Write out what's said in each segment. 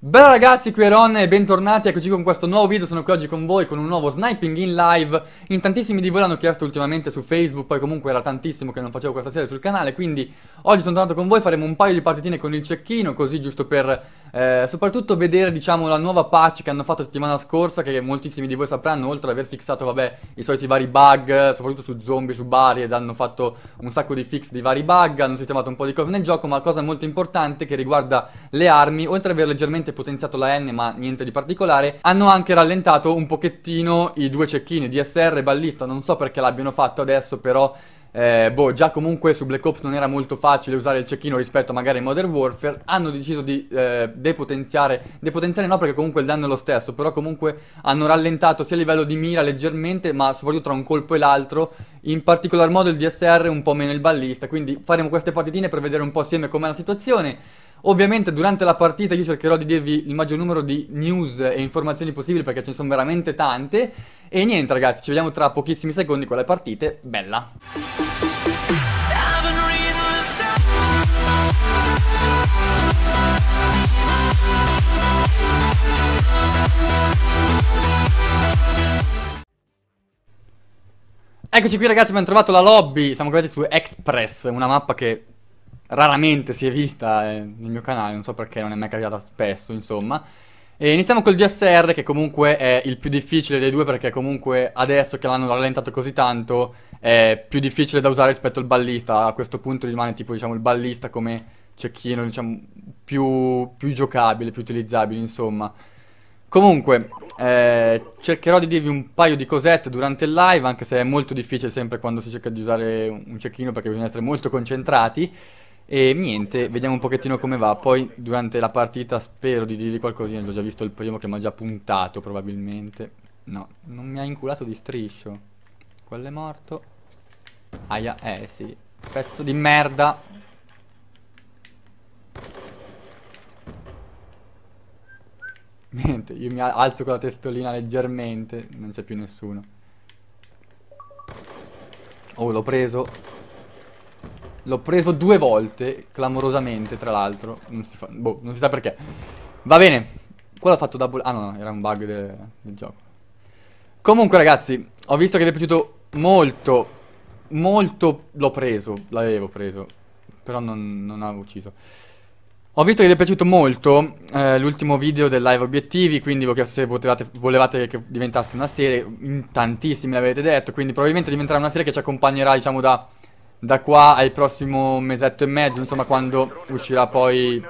Bella ragazzi, qui è Ron e bentornati, eccoci con questo nuovo video, sono qui oggi con voi con un nuovo Sniping in Live In tantissimi di voi l'hanno chiesto ultimamente su Facebook, poi comunque era tantissimo che non facevo questa serie sul canale Quindi oggi sono tornato con voi, faremo un paio di partitine con il cecchino, così giusto per eh, soprattutto vedere diciamo la nuova patch che hanno fatto settimana scorsa Che moltissimi di voi sapranno, oltre ad aver fixato vabbè i soliti vari bug, soprattutto su zombie, su bari Ed hanno fatto un sacco di fix di vari bug, hanno sistemato un po' di cose nel gioco Ma la cosa molto importante che riguarda le armi, oltre ad aver leggermente leggermente potenziato la N ma niente di particolare, hanno anche rallentato un pochettino i due cecchini DSR e ballista, non so perché l'abbiano fatto adesso però eh, boh, già comunque su Black Ops non era molto facile usare il cecchino rispetto magari a Modern Warfare, hanno deciso di eh, depotenziare, depotenziare no perché comunque il danno è lo stesso, però comunque hanno rallentato sia a livello di mira leggermente, ma soprattutto tra un colpo e l'altro, in particolar modo il DSR un po' meno il ballista, quindi faremo queste partitine per vedere un po' assieme com'è la situazione. Ovviamente durante la partita io cercherò di dirvi il maggior numero di news e informazioni possibili perché ce ne sono veramente tante. E niente ragazzi, ci vediamo tra pochissimi secondi con le partite. Bella! Eccoci qui ragazzi, abbiamo trovato la lobby, siamo arrivati su Express, una mappa che raramente si è vista eh, nel mio canale, non so perché non è mai capitata spesso, insomma. E iniziamo col DSR che comunque è il più difficile dei due perché comunque adesso che l'hanno rallentato così tanto è più difficile da usare rispetto al ballista, a questo punto rimane tipo diciamo il ballista come cecchino diciamo più, più giocabile, più utilizzabile insomma. Comunque, eh, cercherò di dirvi un paio di cosette durante il live, anche se è molto difficile sempre quando si cerca di usare un cecchino perché bisogna essere molto concentrati. E niente, vediamo un pochettino come va. Poi durante la partita spero di dirgli qualcosina. L'ho già visto il primo che mi ha già puntato probabilmente. No, non mi ha inculato di striscio. Quello è morto. Aia, eh sì. Pezzo di merda. Niente, io mi alzo con la testolina leggermente. Non c'è più nessuno. Oh, l'ho preso. L'ho preso due volte, clamorosamente, tra l'altro. Non si Boh, non si sa perché. Va bene. Quello ha fatto double... Ah, no, no, era un bug del, del gioco. Comunque, ragazzi, ho visto che vi è piaciuto molto, molto... L'ho preso, l'avevo preso. Però non, non avevo ucciso. Ho visto che vi è piaciuto molto eh, l'ultimo video del live obiettivi, quindi vi ho chiesto se potevate, volevate che diventasse una serie, in tantissimi l'avete detto, quindi probabilmente diventerà una serie che ci accompagnerà, diciamo, da da qua al prossimo mesetto e mezzo, insomma quando uscirà poi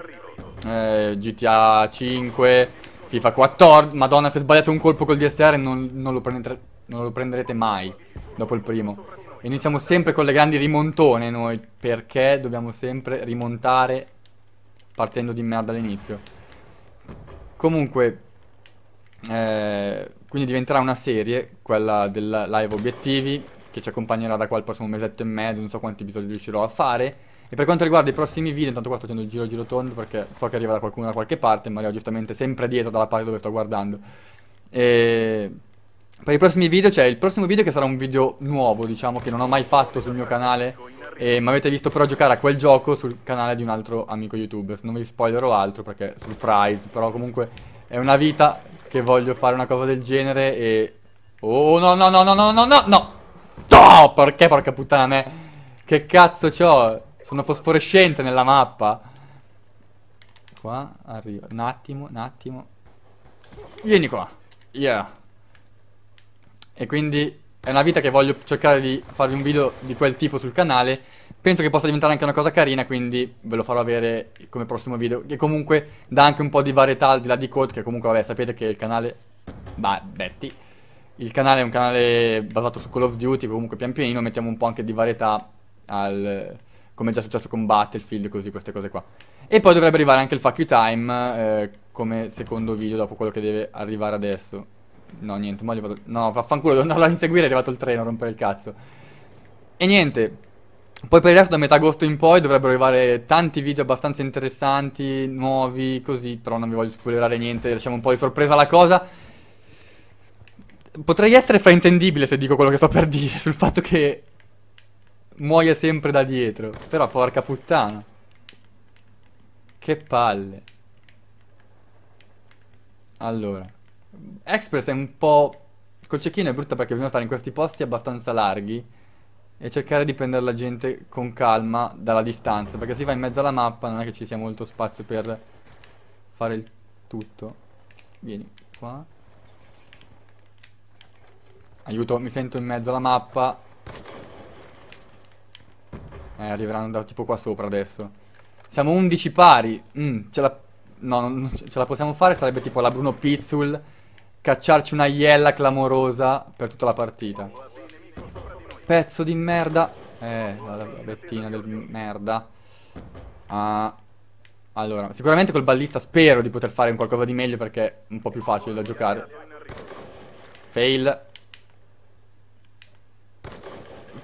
eh, GTA 5, FIFA 14, madonna se sbagliate un colpo col DSR non, non, lo non, lo prenderete mai dopo il primo. Iniziamo sempre con le grandi rimontone noi, perché dobbiamo sempre rimontare partendo di merda all'inizio. Comunque, eh, quindi diventerà una serie, quella del live obiettivi, che ci accompagnerà da qua il prossimo mesetto e mezzo, non so quanti episodi riuscirò a fare. E per quanto riguarda i prossimi video, intanto qua sto facendo il giro giro tondo perché so che arriva da qualcuno da qualche parte, ma li ho giustamente sempre dietro dalla parte dove sto guardando. E per i prossimi video cioè il prossimo video che sarà un video nuovo, diciamo, che non ho mai fatto sul mio canale e mi avete visto però giocare a quel gioco sul canale di un altro amico youtuber. Non vi spoilerò altro perché surprise, però comunque è una vita che voglio fare una cosa del genere e... Oh no no no no no no no no! No, perché porca puttana? Che cazzo c'ho? Sono fosforescente nella mappa. Qua, arrivo. Un attimo, un attimo. Vieni qua. Yeah. E quindi è una vita che voglio cercare di farvi un video di quel tipo sul canale. Penso che possa diventare anche una cosa carina, quindi ve lo farò avere come prossimo video. Che comunque dà anche un po' di varietà al di là di code, che comunque, vabbè, sapete che il canale... Bah, Betty il canale è un canale basato su Call of Duty, comunque pian pianino mettiamo un po' anche di varietà al, come è già successo con Battlefield, così queste cose qua. E poi dovrebbe arrivare anche il fuck you time eh, come secondo video dopo quello che deve arrivare adesso. No, niente, ma gli vado... No, vaffanculo, devo andarlo a inseguire, è arrivato il treno, a rompere il cazzo. E niente, poi per il resto da metà agosto in poi dovrebbero arrivare tanti video abbastanza interessanti, nuovi, così, però non vi voglio spoilerare niente, lasciamo un po' di sorpresa alla cosa. Potrei essere fraintendibile se dico quello che sto per dire sul fatto che muoia sempre da dietro. Però porca puttana. Che palle. Allora. Express è un po'... Col cecchino è brutta perché bisogna stare in questi posti abbastanza larghi e cercare di prendere la gente con calma dalla distanza, perché se va in mezzo alla mappa non è che ci sia molto spazio per fare il tutto. Vieni qua. Aiuto, mi sento in mezzo alla mappa. Eh, arriveranno da tipo qua sopra adesso. Siamo 11 pari. Mm, ce la... No, non ce la possiamo fare. Sarebbe tipo la Bruno Pizzul. Cacciarci una iella clamorosa per tutta la partita. Pezzo di merda. Eh, la bettina del merda. Ah... Allora, sicuramente col ballista spero di poter fare un qualcosa di meglio perché è un po' più facile da giocare. Fail.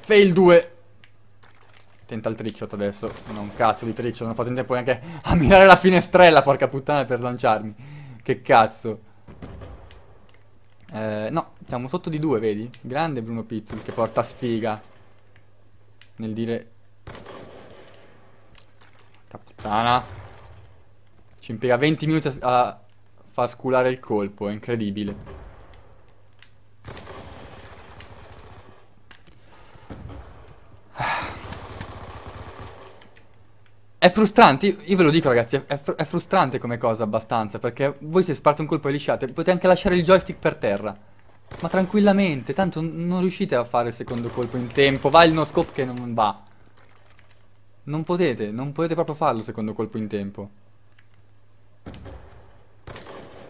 Fail 2. Tenta il tricciot adesso. Non un cazzo di tricciot. Non ho fatto in tempo neanche a mirare la finestrella, porca puttana, per lanciarmi. Che cazzo. Eh, no, siamo sotto di due, vedi? Grande Bruno Pizzul che porta sfiga. Nel dire... Caputtana. Ci impiega 20 minuti a far sculare il colpo, è incredibile. È frustrante, io, ve lo dico ragazzi, è, fr è, frustrante come cosa abbastanza, perché voi se sparate un colpo e lisciate, potete anche lasciare il joystick per terra. Ma tranquillamente, tanto non riuscite a fare il secondo colpo in tempo, va il no scope che non va. Non potete, non potete proprio farlo il secondo colpo in tempo.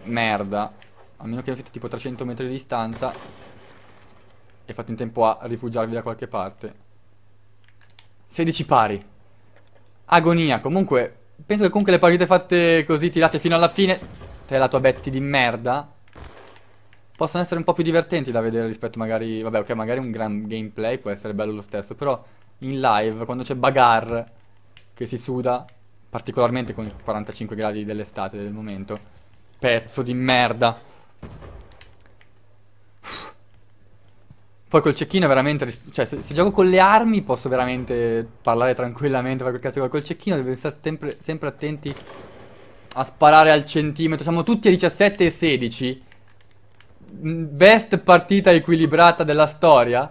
Merda. A meno che non siete tipo 300 metri di distanza e fate in tempo a rifugiarvi da qualche parte. 16 pari agonia. Comunque, penso che comunque le partite fatte così, tirate fino alla fine, te la tua Betty di merda, possono essere un po' più divertenti da vedere rispetto magari... Vabbè, ok, magari un gran gameplay può essere bello lo stesso, però in live, quando c'è Bagar che si suda, particolarmente con i 45 gradi dell'estate del momento, pezzo di merda. Poi col cecchino veramente... Cioè, se, se, gioco con le armi posso veramente parlare tranquillamente, perché cazzo col cecchino devo stare sempre, sempre attenti a sparare al centimetro. Siamo tutti a 17 e 16. Mm, best partita equilibrata della storia.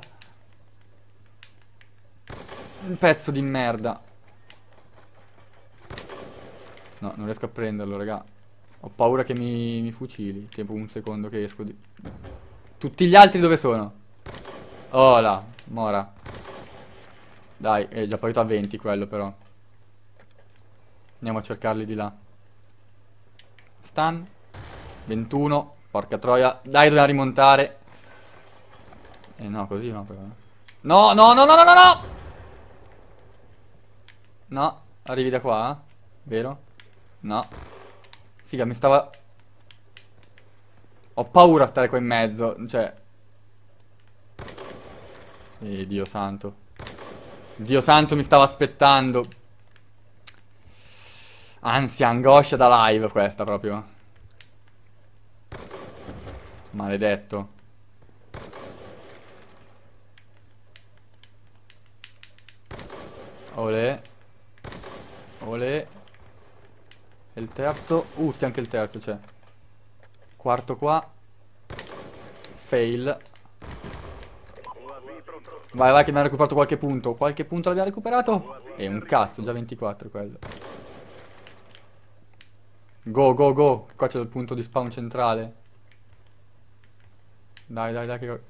Un pezzo di merda. No, non riesco a prenderlo, raga. Ho paura che mi, mi fucili. Tempo un secondo che esco di... Tutti gli altri dove sono? Oh mora. Dai, è già partito a 20 quello però. Andiamo a cercarli di là. Stan. 21. Porca troia. Dai, dobbiamo rimontare. Eh no, così no però. No, no, no, no, no, no, no! No, arrivi da qua, eh? vero? No. Figa, mi stava... Ho paura a stare qua in mezzo, cioè... E Dio santo. Dio santo mi stava aspettando. Anzi, angoscia da live questa proprio. Maledetto. Ole. Ole. E il terzo. Uh, c'è anche il terzo, c'è. Quarto qua. Fail. Vai, vai, che mi ha recuperato qualche punto. Qualche punto l'abbiamo recuperato? E un cazzo, già 24 quello. Go, go, go. Qua c'è il punto di spawn centrale. Dai, dai, dai, che...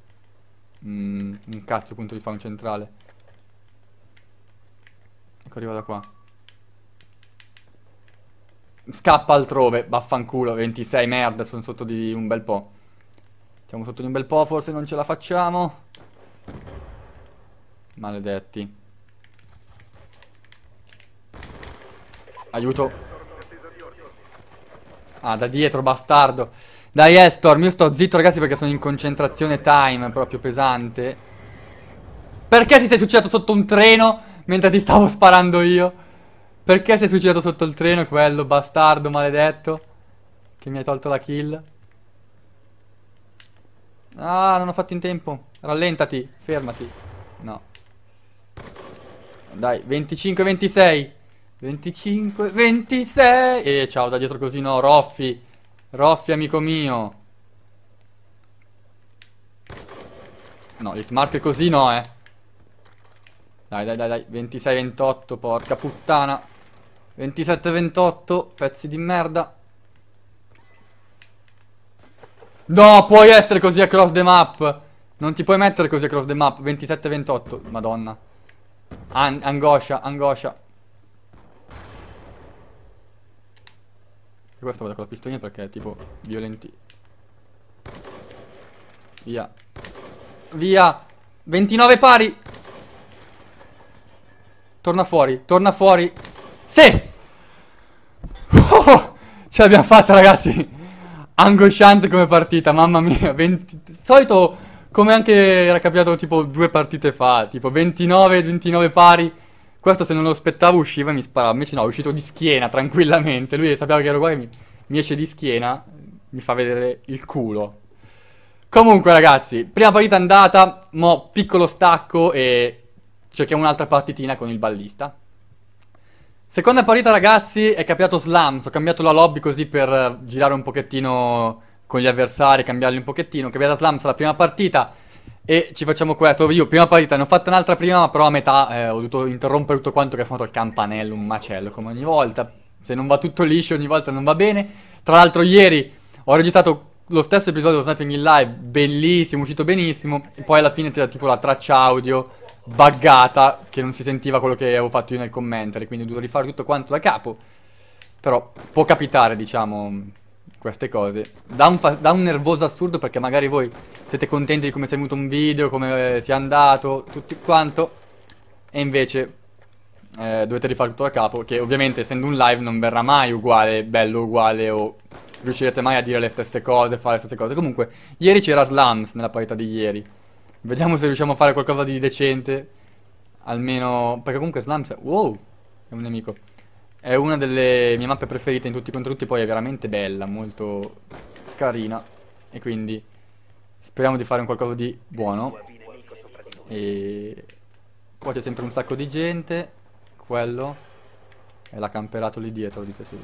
Mm, un cazzo, punto di spawn centrale. Ecco, arriva da qua. Scappa altrove, vaffanculo, 26, merda, sono sotto di un bel po'. Siamo sotto di un bel po', forse non ce la facciamo. Maledetti. Aiuto. Ah, da dietro, bastardo. Dai, Estorm, io sto zitto, ragazzi, perché sono in concentrazione time, proprio pesante. Perché ti sei suicidato sotto un treno mentre ti stavo sparando io? Perché sei suicidato sotto il treno, quello bastardo maledetto? Che mi hai tolto la kill. Ah, non ho fatto in tempo. Rallentati, fermati. No. Dai, 25, 26. 25, 26. E ciao, da dietro così no, Roffi. Roffi, amico mio. No, è così no, eh. Dai, dai, dai, dai. 26, 28, porca puttana. 27, 28, pezzi di merda. No, puoi essere così across the map. Non ti puoi mettere così across the map. 27, 28, madonna. An angoscia, angoscia. E questo vado con la pistolina perché è tipo violenti. Via. Via. 29 pari. Torna fuori, torna fuori. Sì! Oh, ce l'abbiamo fatta ragazzi. Angosciante come partita, mamma mia. 20... Solito come anche era capitato tipo due partite fa, tipo 29-29 pari. Questo se non lo aspettavo usciva e mi sparava. Invece no, è uscito di schiena tranquillamente. Lui sapeva che ero qua e mi, mi esce di schiena, mi fa vedere il culo. Comunque ragazzi, prima partita andata, mo piccolo stacco e cerchiamo un'altra partitina con il ballista. Seconda partita ragazzi, è capitato Slams, ho cambiato la lobby così per girare un pochettino con gli avversari, cambiarli un pochettino. Cambiata Slams la prima partita e ci facciamo questo. Io prima partita ne ho fatta un'altra prima, ma però a metà eh, ho dovuto interrompere tutto quanto che ha suonato il campanello, un macello come ogni volta. Se non va tutto liscio ogni volta non va bene. Tra l'altro ieri ho registrato lo stesso episodio di Snapping in live, bellissimo, uscito benissimo. E poi alla fine c'era tipo la traccia audio buggata che non si sentiva quello che avevo fatto io nel commentary, quindi ho dovuto rifare tutto quanto da capo. Però può capitare, diciamo, queste cose. Dà un, dà un, nervoso assurdo perché magari voi siete contenti di come si è venuto un video, come eh, si è andato, tutto quanto. E invece eh, dovete rifare tutto da capo, che ovviamente essendo un live non verrà mai uguale, bello uguale o riuscirete mai a dire le stesse cose, fare le stesse cose. Comunque, ieri c'era Slams nella parità di ieri. Vediamo se riusciamo a fare qualcosa di decente. Almeno... Perché comunque Slams... Wow! È un nemico. È una delle mie mappe preferite in tutti i contenuti, poi è veramente bella, molto carina. E quindi speriamo di fare un qualcosa di buono. E qua c'è sempre un sacco di gente. Quello è l'ha camperato lì dietro, dite sì.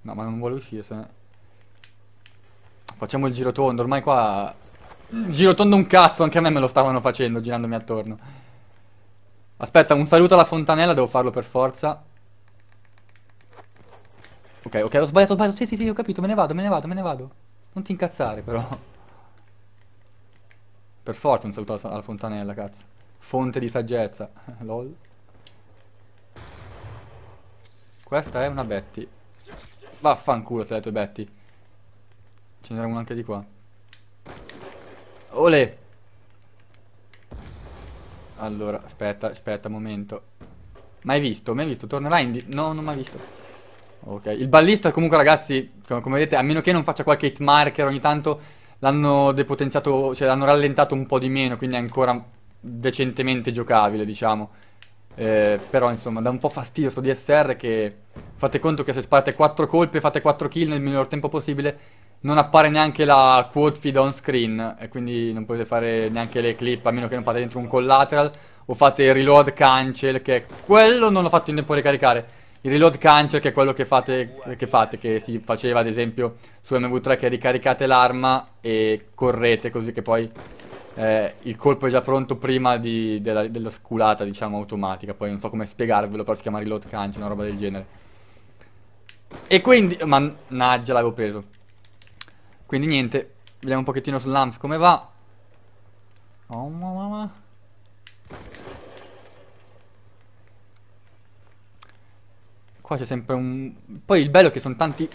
No, ma non vuole uscire, se... Facciamo il giro tondo, ormai qua... Giro tondo un cazzo, anche a me me lo stavano facendo girandomi attorno. Aspetta, un saluto alla fontanella, devo farlo per forza. Ok, ok, ho sbagliato, ho sbagliato. Sì, sì, sì, ho capito, me ne vado, me ne vado, me ne vado. Non ti incazzare, però. Per forza un saluto alla fontanella, cazzo. Fonte di saggezza. Lol. Questa è una Betty. Vaffanculo se le tue Betty. Ce n'era una anche di qua. Ole! Allora, aspetta, aspetta, momento. Mai visto, mai visto, tornerà in... No, non mai visto. Ok, il ballista comunque ragazzi, come vedete, a meno che non faccia qualche hit marker ogni tanto, l'hanno depotenziato, cioè l'hanno rallentato un po' di meno, quindi è ancora decentemente giocabile, diciamo. Eh, però insomma, dà un po' fastidio sto DSR che fate conto che se sparate 4 colpi e fate 4 kill nel miglior tempo possibile, non appare neanche la quote feed on screen e quindi non potete fare neanche le clip a meno che non fate dentro un collateral o fate il reload cancel che è quello non l'ho fatto in tempo a ricaricare il reload cancel che è quello che fate che, fate, che si faceva ad esempio su MV3 che ricaricate l'arma e correte così che poi eh, il colpo è già pronto prima di, della, della, sculata diciamo automatica poi non so come spiegarvelo però si chiama reload cancel una roba del genere e quindi mannaggia l'avevo preso quindi niente, vediamo un pochettino Slums come va. Oh mamma. Qua c'è sempre un... Poi il bello è che sono tanti...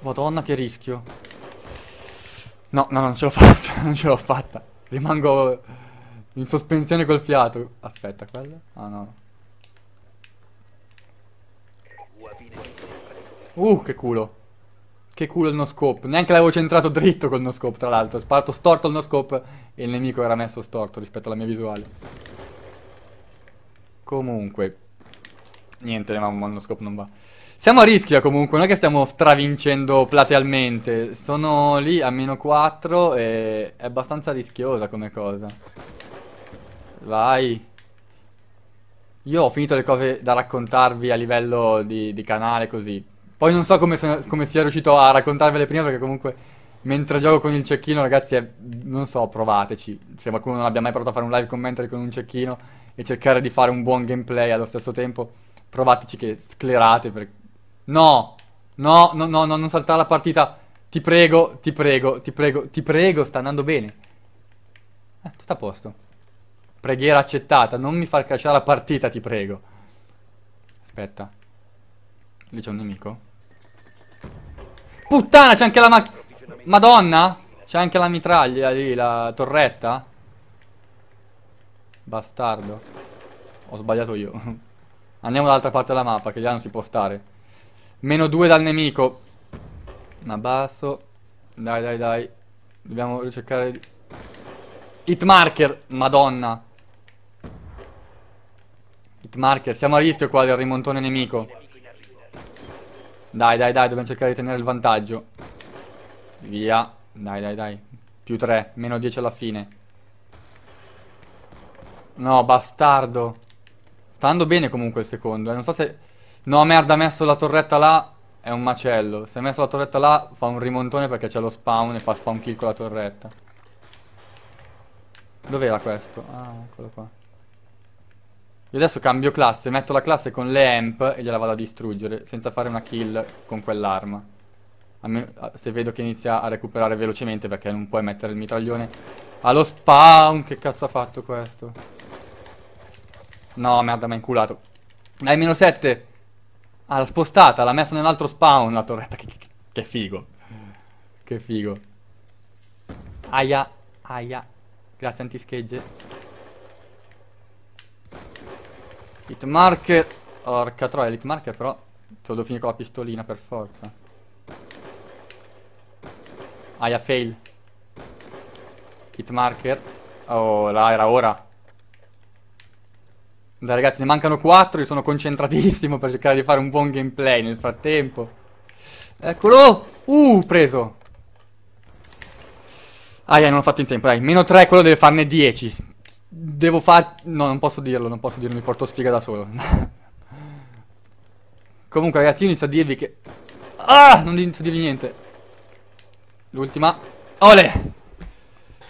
Madonna che rischio. No, no, non ce l'ho fatta, non ce l'ho fatta. Rimango in sospensione col fiato. Aspetta, quello? Ah no. Uh, che culo. Che culo il no scope. Neanche l'avevo centrato dritto col no scope, tra l'altro. Ho sparato storto il no scope e il nemico era messo storto rispetto alla mia visuale. Comunque. Niente, ma il no scope non va. Siamo a rischio eh, comunque, non è che stiamo stravincendo platealmente. Sono lì a meno 4 e è abbastanza rischiosa come cosa. Vai. Io ho finito le cose da raccontarvi a livello di, di canale così. Poi non so come, sono, come sia riuscito a raccontarvele prima perché comunque mentre gioco con il cecchino ragazzi è, non so provateci. Se qualcuno non abbia mai provato a fare un live commentary con un cecchino e cercare di fare un buon gameplay allo stesso tempo provateci che sclerate perché... No! No, no, no, no, non saltare la partita. Ti prego, ti prego, ti prego, ti prego, sta andando bene. Eh, tutto a posto. Preghiera accettata, non mi far crashare la partita, ti prego. Aspetta. Lì c'è un nemico? Puttana, c'è anche la macchina. Madonna? C'è anche la mitraglia lì, la torretta? Bastardo. Ho sbagliato io. Andiamo dall'altra parte della mappa, che là non si può stare. Meno due dal nemico. Ma basso Dai, dai, dai. Dobbiamo ricercare di... Hit madonna. Hitmarker siamo a rischio qua del rimontone nemico. Dai, dai, dai, dobbiamo cercare di tenere il vantaggio. Via. Dai, dai, dai. Più 3, meno 10 alla fine. No, bastardo. Sta andando bene comunque il secondo. Eh. Non so se... No, merda, ha messo la torretta là. È un macello. Se ha messo la torretta là, fa un rimontone perché c'è lo spawn e fa spawn kill con la torretta. Dov'era questo? Ah, eccolo qua. Io adesso cambio classe, metto la classe con le amp e gliela vado a distruggere senza fare una kill con quell'arma. Se vedo che inizia a recuperare velocemente perché non puoi mettere il mitraglione allo spawn. Che cazzo ha fatto questo? No, merda, mi ha inculato. Dai, meno 7. Ah, l'ha spostata, l'ha messa nell'altro spawn la torretta. Che, che, che figo. Che figo. Aia, aia. Grazie antischegge. Hitmarker. Orca troia, l'hitmarker però te lo devo finire con la pistolina per forza. Aia, ah, fail. Hitmarker. Oh, là, era ora. Dai ragazzi, ne mancano 4, io sono concentratissimo per cercare di fare un buon gameplay nel frattempo. Eccolo! Uh, preso! Ah, yeah, non ho fatto in tempo, dai. Meno 3, quello deve farne 10. Devo far... No, non posso dirlo, non posso dirlo, mi porto sfiga da solo. Comunque, ragazzi, io inizio a dirvi che... Ah! Non inizio a dirvi niente. L'ultima. Ole!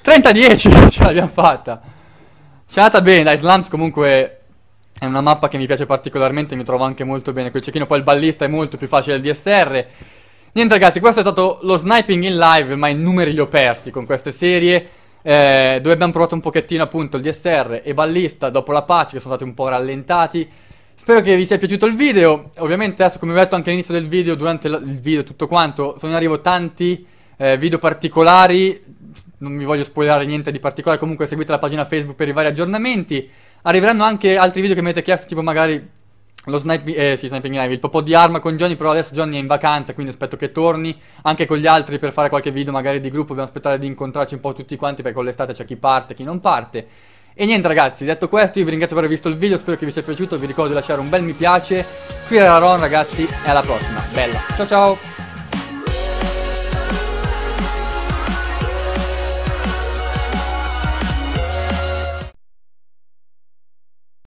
30-10! Ce l'abbiamo fatta! Ci è andata bene, dai, Slams comunque è una mappa che mi piace particolarmente, mi trovo anche molto bene Quel cecchino, poi il ballista è molto più facile del DSR. Niente ragazzi, questo è stato lo sniping in live, ma i numeri li ho persi con queste serie eh, dove abbiamo provato un pochettino appunto il DSR e ballista dopo la pace che sono stati un po' rallentati. Spero che vi sia piaciuto il video, ovviamente adesso come ho detto anche all'inizio del video, durante il video tutto quanto, sono in arrivo tanti eh, video particolari, non vi voglio spoilerare niente di particolare, comunque seguite la pagina Facebook per i vari aggiornamenti, arriveranno anche altri video che mi avete chiesto tipo magari lo sniping, eh sì, sniping live, il popò di arma con Johnny, però adesso Johnny è in vacanza, quindi aspetto che torni, anche con gli altri per fare qualche video magari di gruppo, dobbiamo aspettare di incontrarci un po' tutti quanti, perché con l'estate c'è chi parte, chi non parte. E niente ragazzi, detto questo, io vi ringrazio per aver visto il video, spero che vi sia piaciuto, vi ricordo di lasciare un bel mi piace, qui era Ron ragazzi, e alla prossima, bella, ciao ciao!